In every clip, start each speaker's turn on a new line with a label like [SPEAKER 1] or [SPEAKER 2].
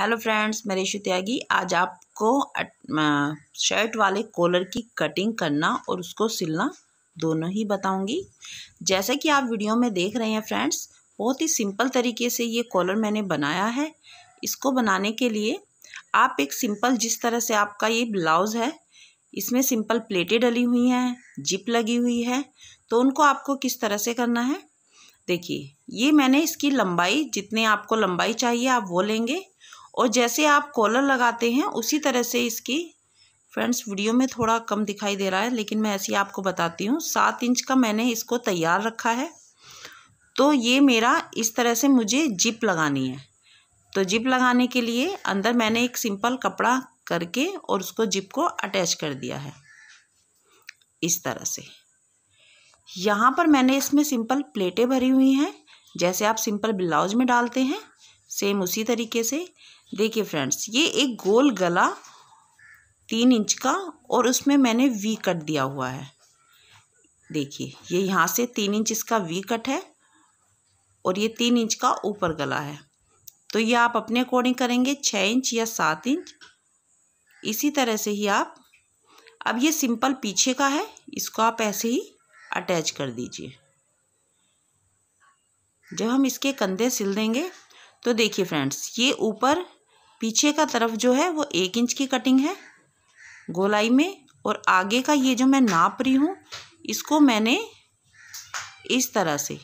[SPEAKER 1] hello friends मैं रेशु त्यागी आज आपको शर्ट वाले कॉलर की कटिंग करना और उसको सिलना दोनों ही बताऊंगी जैसा कि आप वीडियो में देख रहे हैं फ्रेंड्स बहुत ही सिंपल तरीके से ये कॉलर मैंने बनाया है इसको बनाने के लिए आप एक सिंपल जिस तरह से आपका ये ब्लाउज़ है इसमें सिंपल प्लेटें डली हुई हैं जिप लगी हुई है तो उनको आपको किस तरह से करना है देखिए ये मैंने इसकी लंबाई जितने आपको लंबाई चाहिए आप वो लेंगे और जैसे आप कॉलर लगाते हैं उसी तरह से इसकी फ्रेंड्स वीडियो में थोड़ा कम दिखाई दे रहा है लेकिन मैं ऐसे ही आपको बताती हूँ सात इंच का मैंने इसको तैयार रखा है तो ये मेरा इस तरह से मुझे जिप लगानी है तो जिप लगाने के लिए अंदर मैंने एक सिंपल कपड़ा करके और उसको जिप को अटैच कर दिया है इस तरह से यहाँ पर मैंने इसमें सिंपल प्लेटें भरी हुई हैं जैसे आप सिंपल ब्लाउज में डालते हैं सेम उसी तरीके से देखिए फ्रेंड्स ये एक गोल गला तीन इंच का और उसमें मैंने वी कट दिया हुआ है देखिए ये यहाँ से तीन इंच इसका वी कट है और ये तीन इंच का ऊपर गला है तो ये आप अपने अकॉर्डिंग करेंगे छः इंच या सात इंच इसी तरह से ही आप अब ये सिंपल पीछे का है इसको आप ऐसे ही अटैच कर दीजिए जब हम इसके कंधे सिल देंगे तो देखिए फ्रेंड्स ये ऊपर पीछे का तरफ जो है वो एक इंच की कटिंग है गोलाई में और आगे का ये जो मैं नाप रही हूँ इसको मैंने इस तरह से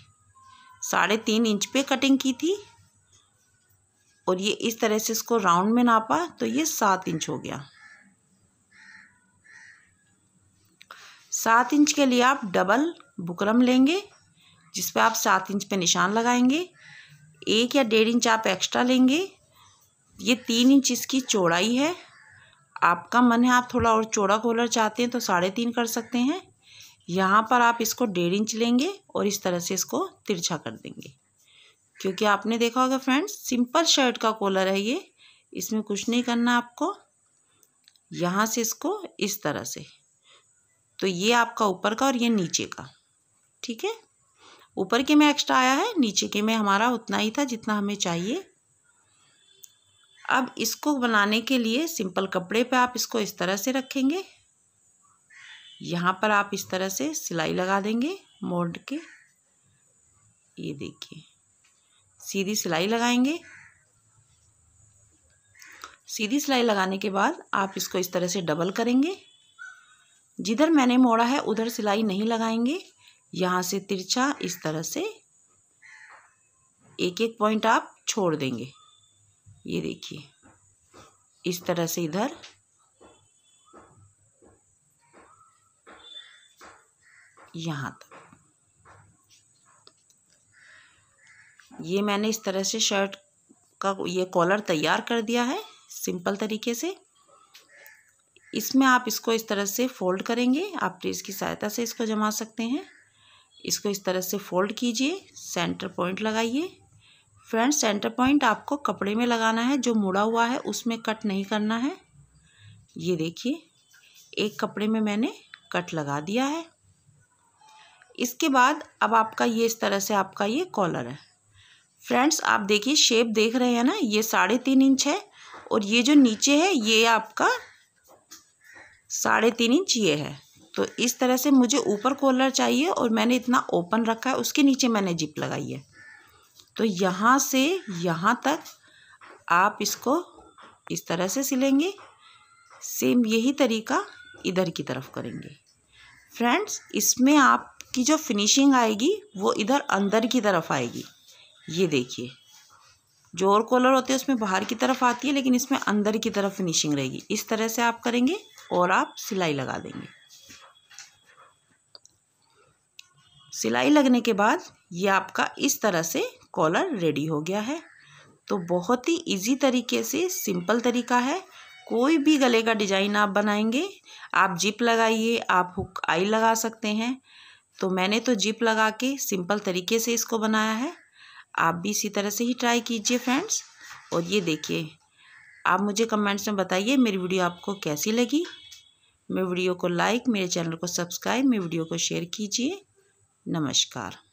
[SPEAKER 1] साढ़े तीन इंच पे कटिंग की थी और ये इस तरह से इसको राउंड में नापा तो ये सात इंच हो गया सात इंच के लिए आप डबल बुकरम लेंगे जिस पे आप सात इंच पे निशान लगाएंगे एक या डेढ़ इंच आप एक्स्ट्रा लेंगे ये तीन इंच इसकी चौड़ाई है आपका मन है आप थोड़ा और चौड़ा कॉलर चाहते हैं तो साढ़े तीन कर सकते हैं यहाँ पर आप इसको डेढ़ इंच लेंगे और इस तरह से इसको तिरछा कर देंगे क्योंकि आपने देखा होगा फ्रेंड्स सिंपल शर्ट का कॉलर है ये इसमें कुछ नहीं करना आपको यहाँ से इसको इस तरह से तो ये आपका ऊपर का और ये नीचे का ठीक है ऊपर के में एक्स्ट्रा आया है नीचे के में हमारा उतना ही था जितना हमें चाहिए अब इसको बनाने के लिए सिंपल कपड़े पे आप इसको इस तरह से रखेंगे यहाँ पर आप इस तरह से सिलाई लगा देंगे मोड़ के ये देखिए सीधी सिलाई लगाएंगे सीधी सिलाई लगाने के बाद आप इसको इस तरह से डबल करेंगे जिधर मैंने मोड़ा है उधर सिलाई नहीं लगाएंगे यहाँ से तिरछा इस तरह से एक एक पॉइंट आप छोड़ देंगे ये देखिए इस तरह से इधर यहाँ तक ये मैंने इस तरह से शर्ट का ये कॉलर तैयार कर दिया है सिंपल तरीके से इसमें आप इसको इस तरह से फोल्ड करेंगे आप प्रेस तो की सहायता से इसको जमा सकते हैं इसको इस तरह से फोल्ड कीजिए सेंटर पॉइंट लगाइए फ्रेंड्स सेंटर पॉइंट आपको कपड़े में लगाना है जो मुड़ा हुआ है उसमें कट नहीं करना है ये देखिए एक कपड़े में मैंने कट लगा दिया है इसके बाद अब आपका ये इस तरह से आपका ये कॉलर है फ्रेंड्स आप देखिए शेप देख रहे हैं ना ये साढ़े तीन इंच है और ये जो नीचे है ये आपका साढ़े तीन इंच ये है तो इस तरह से मुझे ऊपर कॉलर चाहिए और मैंने इतना ओपन रखा है उसके नीचे मैंने जिप लगाई है तो यहाँ से यहाँ तक आप इसको इस तरह से सिलेंगे सेम यही तरीका इधर की तरफ करेंगे फ्रेंड्स इसमें आपकी जो फिनिशिंग आएगी वो इधर अंदर की तरफ आएगी ये देखिए जो और कॉलर होते हैं उसमें बाहर की तरफ आती है लेकिन इसमें अंदर की तरफ फिनिशिंग रहेगी इस तरह से आप करेंगे और आप सिलाई लगा देंगे सिलाई लगने के बाद ये आपका इस तरह से कॉलर रेडी हो गया है तो बहुत ही इजी तरीके से सिंपल तरीका है कोई भी गले का डिजाइन आप बनाएंगे आप जिप लगाइए आप हुक आई लगा सकते हैं तो मैंने तो जिप लगा के सिंपल तरीके से इसको बनाया है आप भी इसी तरह से ही ट्राई कीजिए फ्रेंड्स और ये देखिए आप मुझे कमेंट्स में बताइए मेरी वीडियो आपको कैसी लगी मेरे वीडियो को लाइक मेरे चैनल को सब्सक्राइब मेरी वीडियो को शेयर कीजिए नमस्कार